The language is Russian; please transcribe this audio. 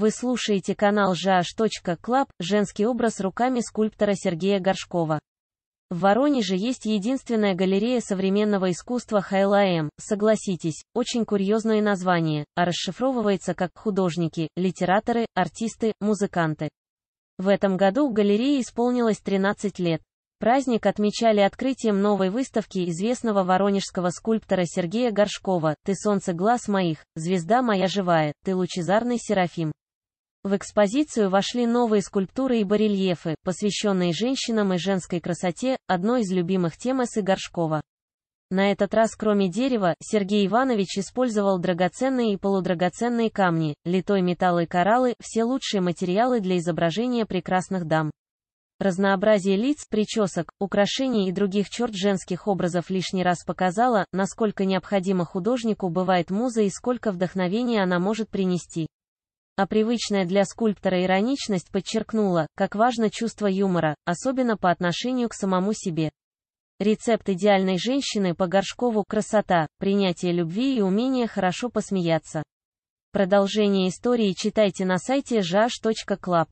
Вы слушаете канал жаш.клаб «Женский образ руками скульптора Сергея Горшкова». В Воронеже есть единственная галерея современного искусства Хайлаэм, согласитесь, очень курьезное название, а расшифровывается как художники, литераторы, артисты, музыканты. В этом году галерее исполнилось 13 лет. Праздник отмечали открытием новой выставки известного воронежского скульптора Сергея Горшкова «Ты солнце глаз моих, звезда моя живая, ты лучезарный Серафим». В экспозицию вошли новые скульптуры и барельефы, посвященные женщинам и женской красоте, одной из любимых тем С. Горшкова. На этот раз кроме дерева, Сергей Иванович использовал драгоценные и полудрагоценные камни, литой металл и кораллы, все лучшие материалы для изображения прекрасных дам. Разнообразие лиц, причесок, украшений и других черт женских образов лишний раз показало, насколько необходимо художнику бывает муза и сколько вдохновения она может принести а привычная для скульптора ироничность подчеркнула, как важно чувство юмора, особенно по отношению к самому себе. Рецепт идеальной женщины по Горшкову «Красота», «Принятие любви» и «Умение хорошо посмеяться». Продолжение истории читайте на сайте жаж.клаб.